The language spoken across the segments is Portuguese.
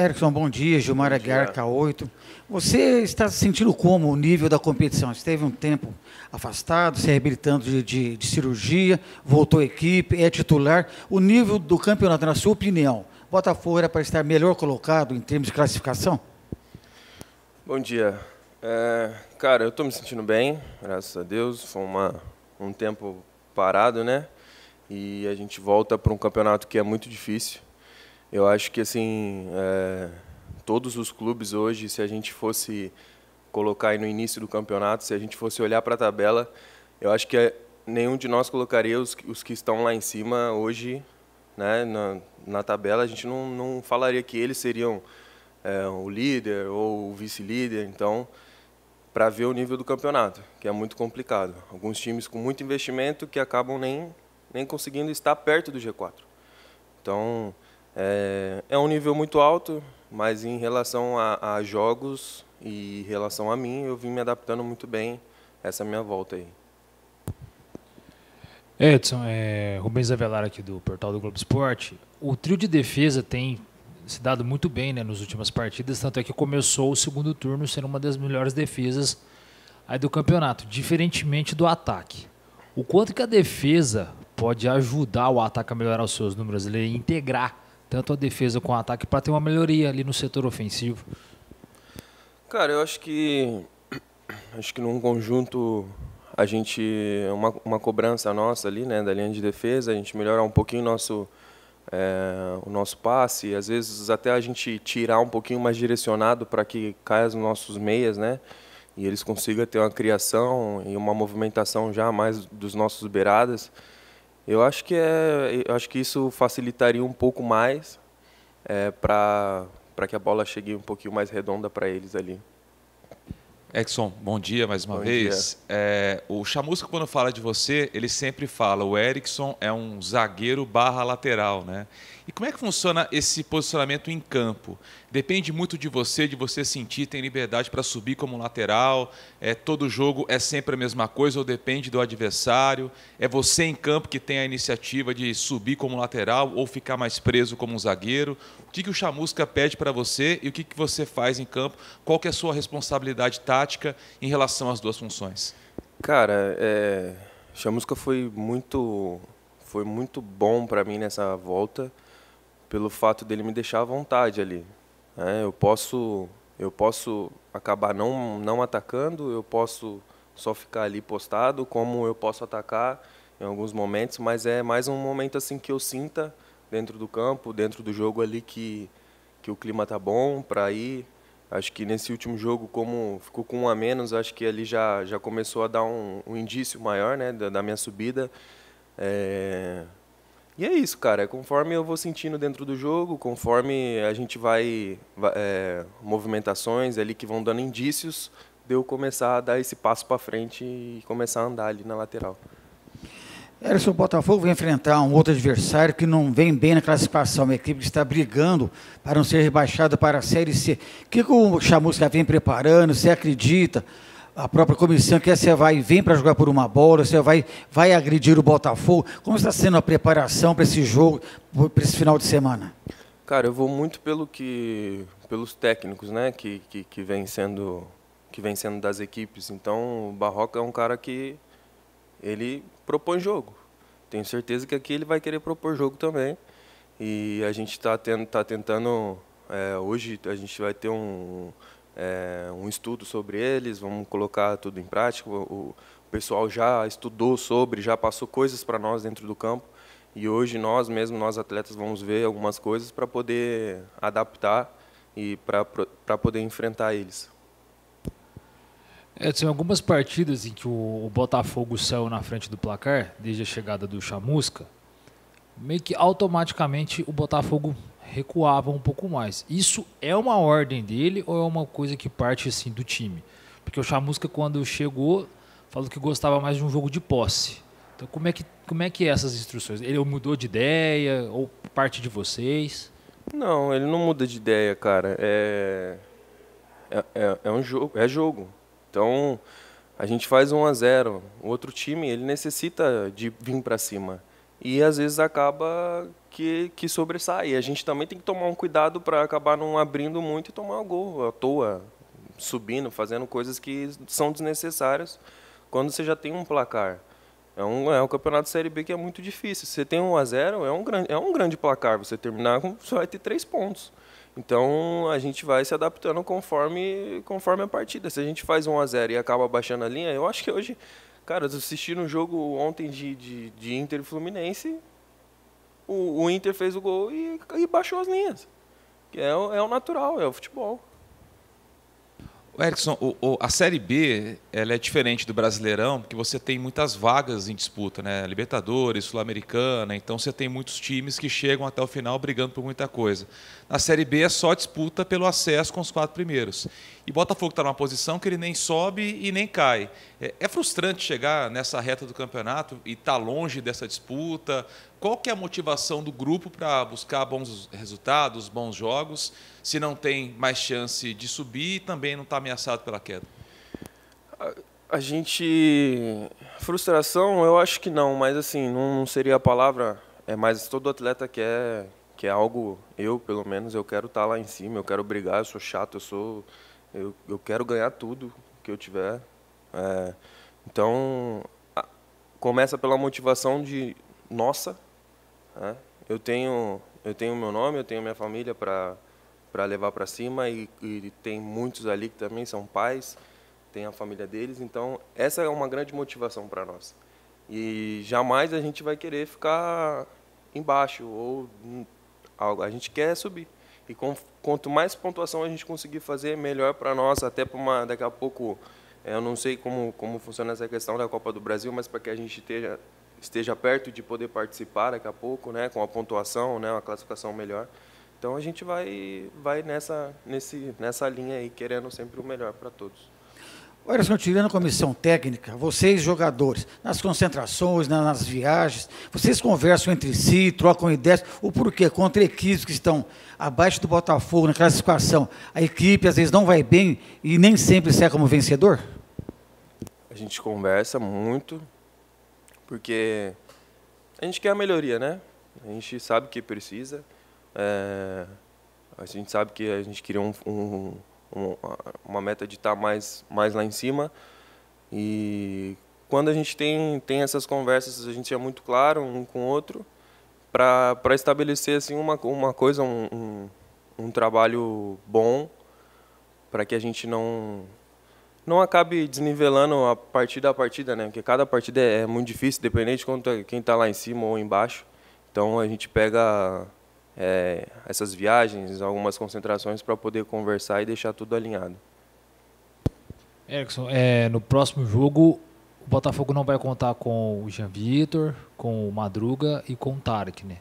Erickson, bom dia. Gilmar Aguiar, K8. Você está sentindo como o nível da competição? Esteve um tempo afastado, se reabilitando de, de, de cirurgia, voltou à equipe, é titular. O nível do campeonato, na sua opinião, Botafogo era para estar melhor colocado em termos de classificação? Bom dia. É, cara, eu estou me sentindo bem, graças a Deus. Foi uma, um tempo parado, né? E a gente volta para um campeonato que é muito difícil. Eu acho que assim é, todos os clubes hoje, se a gente fosse colocar aí no início do campeonato, se a gente fosse olhar para a tabela, eu acho que é, nenhum de nós colocaria os, os que estão lá em cima hoje, né, na, na tabela. A gente não, não falaria que eles seriam é, o líder ou o vice-líder. Então, para ver o nível do campeonato, que é muito complicado. Alguns times com muito investimento que acabam nem nem conseguindo estar perto do G4. Então é, é um nível muito alto, mas em relação a, a jogos e em relação a mim, eu vim me adaptando muito bem essa minha volta aí. Edson, é, Rubens Avelar aqui do portal do Globo Esporte. O trio de defesa tem se dado muito bem né, nas últimas partidas, tanto é que começou o segundo turno sendo uma das melhores defesas aí do campeonato, diferentemente do ataque. O quanto que a defesa pode ajudar o ataque a melhorar os seus números, ele integrar tanto a defesa com o ataque, para ter uma melhoria ali no setor ofensivo? Cara, eu acho que acho que num conjunto a gente uma, uma cobrança nossa ali, né, da linha de defesa, a gente melhorar um pouquinho nosso é, o nosso passe, às vezes até a gente tirar um pouquinho mais direcionado para que caia nos nossos meias, né? E eles consigam ter uma criação e uma movimentação já mais dos nossos beiradas. Eu acho que é, eu acho que isso facilitaria um pouco mais é, para para que a bola chegue um pouquinho mais redonda para eles ali. Exxon, bom dia mais uma bom vez. É, o Chamusca, quando fala de você, ele sempre fala: o Erickson é um zagueiro barra lateral, né? E como é que funciona esse posicionamento em campo? Depende muito de você, de você sentir, tem liberdade para subir como lateral, é, todo jogo é sempre a mesma coisa ou depende do adversário? É você em campo que tem a iniciativa de subir como lateral ou ficar mais preso como um zagueiro? O que, que o Chamusca pede para você e o que, que você faz em campo? Qual que é a sua responsabilidade tática em relação às duas funções? Cara, é... Chamusca foi muito foi muito bom para mim nessa volta pelo fato dele me deixar à vontade ali. É, eu posso eu posso acabar não não atacando, eu posso só ficar ali postado, como eu posso atacar em alguns momentos, mas é mais um momento assim que eu sinta dentro do campo, dentro do jogo ali que que o clima tá bom para ir. Acho que nesse último jogo, como ficou com um a menos, acho que ali já já começou a dar um, um indício maior, né, da, da minha subida. É, e é isso, cara. É conforme eu vou sentindo dentro do jogo, conforme a gente vai. É, movimentações ali que vão dando indícios de eu começar a dar esse passo para frente e começar a andar ali na lateral. Erickson, o Botafogo vai enfrentar um outro adversário que não vem bem na classificação, uma equipe que está brigando para não ser rebaixada para a Série C. O que, que o Chamusca vem preparando? Você acredita? a própria comissão quer você vai e vem para jogar por uma bola, você vai, vai agredir o Botafogo. Como está sendo a preparação para esse jogo, para esse final de semana? Cara, eu vou muito pelo que, pelos técnicos, né, que, que, que vem sendo que vem sendo das equipes. Então, o Barroca é um cara que ele propõe jogo. Tenho certeza que aqui ele vai querer propor jogo também. E a gente está tá tentando. É, hoje a gente vai ter um é, um estudo sobre eles, vamos colocar tudo em prática. O, o pessoal já estudou sobre, já passou coisas para nós dentro do campo. E hoje nós mesmo, nós atletas, vamos ver algumas coisas para poder adaptar e para poder enfrentar eles. É, algumas partidas em que o, o, Botafogo saiu na frente do placar, desde a chegada do Chamusca, meio que automaticamente o Botafogo recuavam um pouco mais. Isso é uma ordem dele ou é uma coisa que parte assim do time? Porque o Chamusca, quando chegou, falou que gostava mais de um jogo de posse. Então, como é que, como é, que é essas instruções? Ele mudou de ideia ou parte de vocês? Não, ele não muda de ideia, cara. É, é, é, é um jogo, é jogo. Então, a gente faz 1 a 0 O outro time, ele necessita de vir para cima. E às vezes acaba que, que sobressai. A gente também tem que tomar um cuidado para acabar não abrindo muito e tomar o gol à toa, subindo, fazendo coisas que são desnecessárias quando você já tem um placar. É um, é um campeonato de Série B que é muito difícil. Se você tem 1 a 0 é um, grande, é um grande placar. Você terminar, você vai ter três pontos. Então a gente vai se adaptando conforme, conforme a partida. Se a gente faz 1 a 0 e acaba baixando a linha, eu acho que hoje, cara, assistindo um jogo ontem de, de, de Inter e Fluminense, o, o Inter fez o gol e, e baixou as linhas. Que é, o, é o natural, é o futebol. Erickson, o, o, a Série B ela é diferente do Brasileirão, porque você tem muitas vagas em disputa, né? Libertadores, Sul-Americana, então você tem muitos times que chegam até o final brigando por muita coisa. Na Série B é só disputa pelo acesso com os quatro primeiros. E Botafogo está numa posição que ele nem sobe e nem cai. É, é frustrante chegar nessa reta do campeonato e estar tá longe dessa disputa, qual que é a motivação do grupo para buscar bons resultados, bons jogos, se não tem mais chance de subir e também não está ameaçado pela queda? A, a, gente... Frustração, eu acho que não, mas assim, não, não seria a palavra. É, mas todo atleta quer, que é algo, eu pelo menos, eu quero estar tá lá em cima, eu quero brigar, eu sou chato, eu sou. Eu, eu quero ganhar tudo que eu tiver. É, então, começa pela motivação de nossa, né? Eu tenho eu tenho meu nome, eu tenho minha família para para levar para cima e, e, tem muitos ali que também são pais, tem a família deles, então essa é uma grande motivação para nós. E jamais a gente vai querer ficar embaixo ou algo, a gente quer subir. E com, quanto mais pontuação a gente conseguir fazer, melhor para nós, até para uma daqui a pouco eu não sei como como funciona essa questão da Copa do Brasil, mas para que a gente esteja esteja perto de poder participar daqui a pouco, né, com a pontuação, né, uma classificação melhor. Então a gente vai vai nessa nesse nessa linha aí, querendo sempre o melhor para todos. Olha, senhor, tirando a comissão técnica, vocês jogadores, nas concentrações, nas, nas viagens, vocês conversam entre si, trocam ideias, o porquê, contra equipes que estão abaixo do Botafogo na classificação, a equipe às vezes não vai bem e nem sempre sai como vencedor? A gente conversa muito, porque a gente quer a melhoria, né? A gente sabe que precisa, é, a gente sabe que a gente queria um, um, um, uma meta de estar tá mais, mais lá em cima, e quando a gente tem, tem essas conversas, a gente é muito claro um com o outro, para estabelecer assim uma, uma coisa, um, um, um trabalho bom, para que a gente não, não acabe desnivelando a partida a partida, né? Porque cada partida é muito difícil, independente de é, quem está lá em cima ou embaixo. Então a gente pega é, essas viagens, algumas concentrações para poder conversar e deixar tudo alinhado. Erickson, é, no próximo jogo o Botafogo não vai contar com o Jean Vitor, com o Madruga e com o Tarek, né?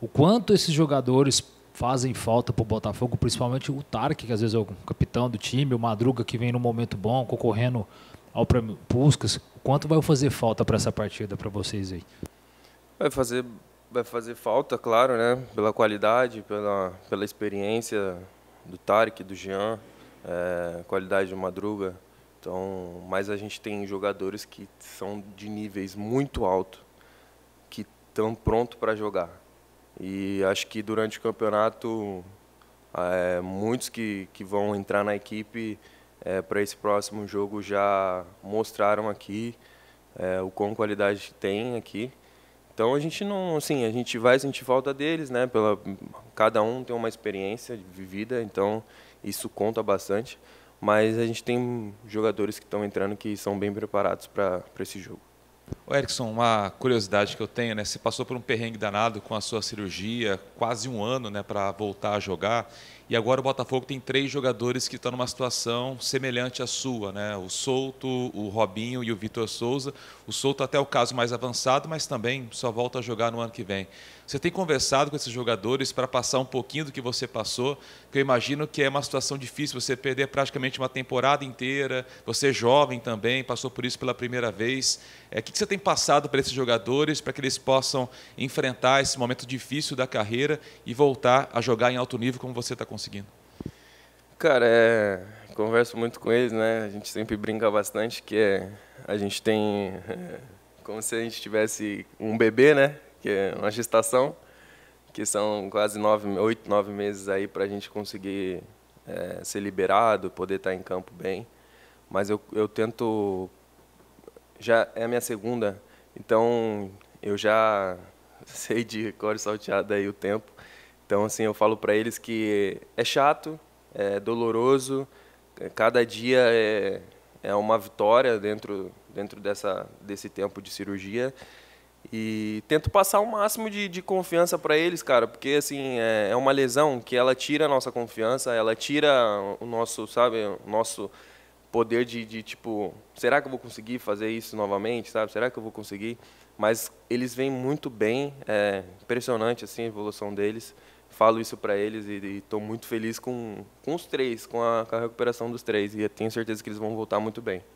O quanto esses jogadores fazem falta para o Botafogo, principalmente o Tarek, que às vezes é o capitão do time, o Madruga que vem no momento bom, concorrendo ao prêmio Puskas. Quanto vai fazer falta para essa partida para vocês aí? Vai fazer, vai fazer falta, claro, né? Pela qualidade, pela, pela experiência do Tarek, do Jean, é, qualidade do Madruga. Então, mas a gente tem jogadores que são de níveis muito alto, que estão prontos para jogar. E acho que durante o campeonato, é, muitos que, que vão entrar na equipe é, para esse próximo jogo já mostraram aqui é, o quão qualidade tem aqui. Então a gente não, assim, a gente vai sentir falta deles, né? Pela, cada um tem uma experiência vivida, então isso conta bastante. Mas a gente tem jogadores que estão entrando que são bem preparados para esse jogo. O Erickson, uma curiosidade que eu tenho, né? Você passou por um perrengue danado com a sua cirurgia, quase um ano, né, para voltar a jogar. E agora o Botafogo tem três jogadores que estão numa situação semelhante à sua, né? O Souto, o Robinho e o Vitor Souza. O Souto até é o caso mais avançado, mas também só volta a jogar no ano que vem. Você tem conversado com esses jogadores para passar um pouquinho do que você passou? Que eu imagino que é uma situação difícil, você perder praticamente uma temporada inteira, você é jovem também, passou por isso pela primeira vez. É, o que você tem passado para esses jogadores para que eles possam enfrentar esse momento difícil da carreira e voltar a jogar em alto nível como você está conseguindo? Cara, é... converso muito com eles, né? A gente sempre brinca bastante que é... a gente tem como se a gente tivesse um bebê, né? que é uma gestação, que são quase nove, oito, nove meses aí para a gente conseguir é, ser liberado, poder estar tá em campo bem. Mas eu, eu tento. Já é a minha segunda, então eu já sei de cor salteada aí o tempo. Então, assim, eu falo para eles que é chato, é doloroso, cada dia é, é uma vitória dentro, dentro dessa, desse tempo de cirurgia. E tento passar o máximo de, de confiança para eles, cara, porque assim é, é, uma lesão que ela tira a nossa confiança, ela tira o nosso, sabe, o nosso poder de, de tipo, será que eu vou conseguir fazer isso novamente, sabe? Será que eu vou conseguir? Mas eles vêm muito bem, é impressionante assim a evolução deles. Falo isso para eles e estou muito feliz com, com os três, com a, com a recuperação dos três e tenho certeza que eles vão voltar muito bem.